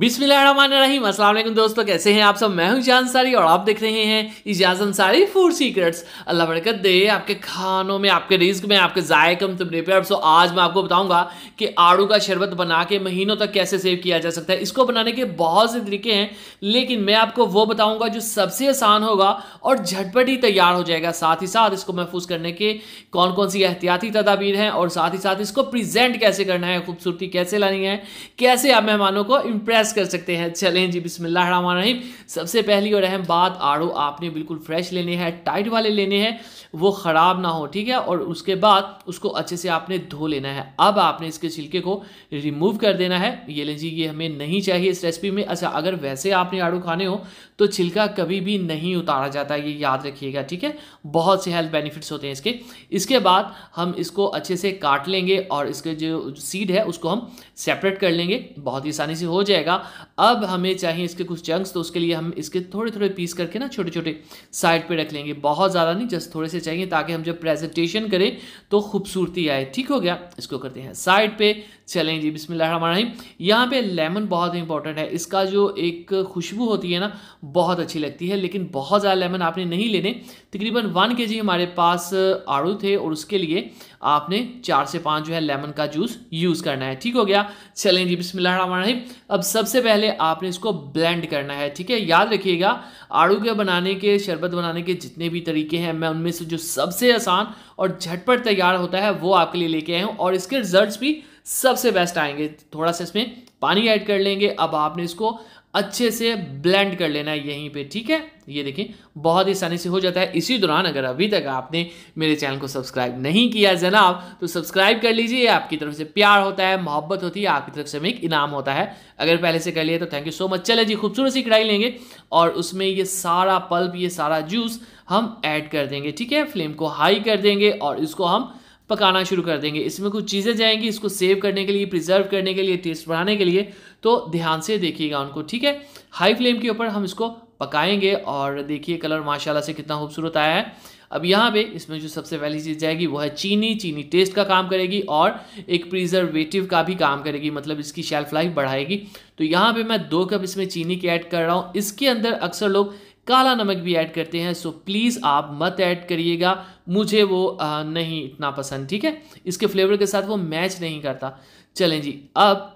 बिस्मिल्लाहिर्रहमानिर्रहीम अस्सलाम वालेकुम दोस्तों कैसे हैं आप सब मैं हूं इजाज अंसारी और आप देख रहे हैं इजाज अंसारी फूड सीक्रेट्स अल्लाह बरकत दे आपके खानों में आपके रिस्क में आपके जायकम तुमने पर सो आज मैं आपको बताऊंगा कि आड़ू का शरबत बना के महीनों तक कैसे सेव किया जा सकता है इसको बनाने के बहुत से तरीके हैं लेकिन मैं आपको वो बताऊँगा जो सबसे आसान होगा और झटपट ही तैयार हो जाएगा साथ ही साथ इसको महफूज करने के कौन कौन सी एहतियाती तदाबीर हैं और साथ ही साथ इसको प्रजेंट कैसे करना है खूबसूरती कैसे लानी है कैसे आप मेहमानों को इम्प्रेस टेस्ट कर सकते हैं चलें जी रहीम सबसे पहली और अहम बात आड़ू आपने बिल्कुल फ्रेश लेने हैं टाइट वाले लेने हैं वो ख़राब ना हो ठीक है और उसके बाद उसको अच्छे से आपने धो लेना है अब आपने इसके छिलके को रिमूव कर देना है ये लें जी ये हमें नहीं चाहिए इस रेसिपी में अच्छा अगर वैसे आपने आड़ू खाने हो तो छिलका कभी भी नहीं उतारा जाता ये याद रखिएगा ठीक है बहुत से हेल्थ बेनिफिट्स होते हैं इसके इसके बाद हम इसको अच्छे से काट लेंगे और इसके जो सीड है उसको हम सेपरेट कर लेंगे बहुत ही आसानी से हो जाएगा अब हमें चाहिए इसके कुछ चंक्स तो उसके लिए हम इसके थोड़े थोड़े पीस करके ना छोटे छोटे साइड पे रख लेंगे बहुत ज़्यादा नहीं जस्ट थोड़े से चाहिए ताकि हम जब प्रेजेंटेशन करें तो खूबसूरती आए ठीक हो गया इसको करते हैं साइड पे चलें जी बिसमीम यहाँ पे लेमन बहुत इंपॉर्टेंट है इसका जो एक खुशबू होती है ना बहुत अच्छी लगती है लेकिन बहुत ज़्यादा लेमन आपने नहीं लेने तकरीबन वन के हमारे पास आड़ू थे और उसके लिए आपने चार से पांच जो है लेमन का जूस यूज़ करना है ठीक हो गया चलें जी बिस्मिल्लाहिर्रहमानिर्रहीम अब सबसे पहले आपने इसको ब्लेंड करना है ठीक है याद रखिएगा आड़ू के बनाने के शरबत बनाने के जितने भी तरीके हैं मैं उनमें से जो सबसे आसान और झटपट तैयार होता है वो आपके लिए लेके आया हूँ और इसके रिजल्ट भी सबसे बेस्ट आएंगे थोड़ा सा इसमें पानी ऐड कर लेंगे अब आपने इसको अच्छे से ब्लेंड कर लेना है यहीं पे ठीक है ये देखिए बहुत ही आसानी से हो जाता है इसी दौरान अगर अभी तक आपने मेरे चैनल को सब्सक्राइब नहीं किया जनाब तो सब्सक्राइब कर लीजिए आपकी तरफ से प्यार होता है मोहब्बत होती है आपकी तरफ से हमें एक इनाम होता है अगर पहले से कर लिया तो थैंक यू सो मच चले जी खूबसूरत सी कढ़ाई लेंगे और उसमें ये सारा पल्प ये सारा जूस हम ऐड कर देंगे ठीक है फ्लेम को हाई कर देंगे और इसको हम पकाना शुरू कर देंगे इसमें कुछ चीज़ें जाएंगी इसको सेव करने के लिए प्रिजर्व करने के लिए टेस्ट बढ़ाने के लिए तो ध्यान से देखिएगा उनको ठीक है हाई फ्लेम के ऊपर हम इसको पकाएंगे और देखिए कलर माशाल्लाह से कितना खूबसूरत आया है अब यहाँ पे इसमें जो सबसे पहली चीज़ जाएगी वो है चीनी चीनी टेस्ट का काम करेगी और एक प्रिजर्वेटिव का भी काम करेगी मतलब इसकी शेल्फ लाइफ बढ़ाएगी तो यहाँ पे मैं दो कप इसमें चीनी की ऐड कर रहा हूँ इसके अंदर अक्सर लोग काला नमक भी ऐड करते हैं सो प्लीज़ आप मत ऐड करिएगा मुझे वो आ, नहीं इतना पसंद ठीक है इसके फ्लेवर के साथ वो मैच नहीं करता चलें जी अब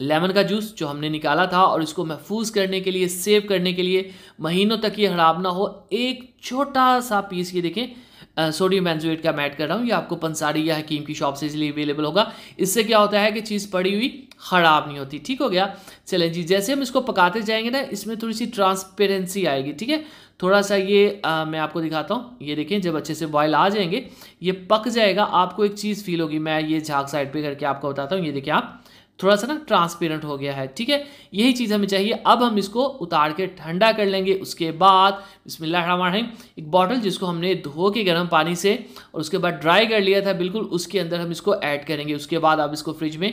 लेमन का जूस जो हमने निकाला था और इसको महफूज करने के लिए सेव करने के लिए महीनों तक ये हड़ाब ना हो एक छोटा सा पीस ये देखें सोडियम बेंजोएट का मैं ऐड कर रहा हूँ ये आपको पंसारी या हकीम की शॉप से इसलिए अवेलेबल होगा इससे क्या होता है कि चीज़ पड़ी हुई ख़राब नहीं होती ठीक हो गया चलें जी जैसे हम इसको पकाते जाएंगे ना इसमें थोड़ी सी ट्रांसपेरेंसी आएगी ठीक है थोड़ा सा ये आ, मैं आपको दिखाता हूँ ये देखें जब अच्छे से बॉयल आ जाएंगे ये पक जाएगा आपको एक चीज़ फील होगी मैं ये झाक साइड पर करके आपको बताता हूँ ये देखें आप थोड़ा सा ना ट्रांसपेरेंट हो गया है ठीक है यही चीज़ हमें चाहिए अब हम इसको उतार के ठंडा कर लेंगे उसके बाद बिस्मिल्लाहिर्रहमानिर्रहीम एक बॉटल जिसको हमने धो के गर्म पानी से और उसके बाद ड्राई कर लिया था बिल्कुल उसके अंदर हम इसको ऐड करेंगे उसके बाद आप इसको फ्रिज में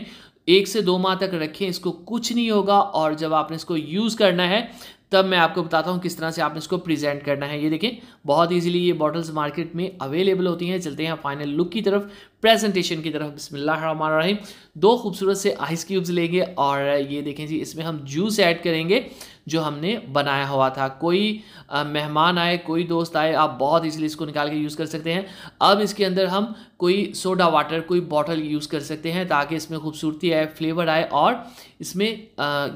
एक से दो माह तक रखें इसको कुछ नहीं होगा और जब आपने इसको यूज़ करना है तब मैं आपको बताता हूँ किस तरह से आपने इसको प्रेजेंट करना है ये देखें बहुत इजीली ये बॉटल्स मार्केट में अवेलेबल होती हैं चलते हैं फाइनल लुक की तरफ प्रेजेंटेशन की तरफ बिसमीम दो खूबसूरत से आइस क्यूब्स लेंगे और ये देखें जी इसमें हम जूस ऐड करेंगे जो हमने बनाया हुआ था कोई मेहमान आए कोई दोस्त आए आप बहुत इजीली इसको निकाल के यूज़ कर सकते हैं अब इसके अंदर हम कोई सोडा वाटर कोई बॉटल यूज़ कर सकते हैं ताकि इसमें खूबसूरती आए फ्लेवर आए और इसमें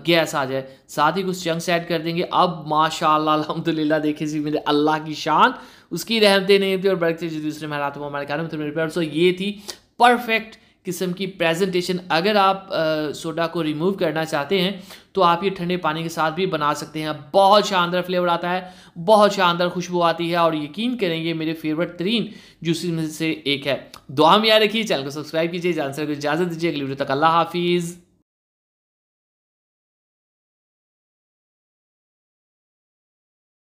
गैस आ जाए साथ ही कुछ चंक्स ऐड कर देंगे अब माशा अलहमदिल्ला देखें जी मेरे अल्लाह की शान उसकी रहमतें नहीं थी और जो दूसरे हमारे हाथों हमारे खानों में तुम्हें सो ये थी परफेक्ट किस्म की प्रेजेंटेशन अगर आप सोडा को रिमूव करना चाहते हैं तो आप ये ठंडे पानी के साथ भी बना सकते हैं बहुत शानदार फ्लेवर आता है बहुत शानदार खुशबू आती है और यकीन करेंगे मेरे फेवरेट तरीन जूसेस में से एक है दुआ में याद रखिए चैनल को सब्सक्राइब कीजिए जानसर को इजाज़त दीजिए अगली वीडियो तक अल्लाह हाफिज़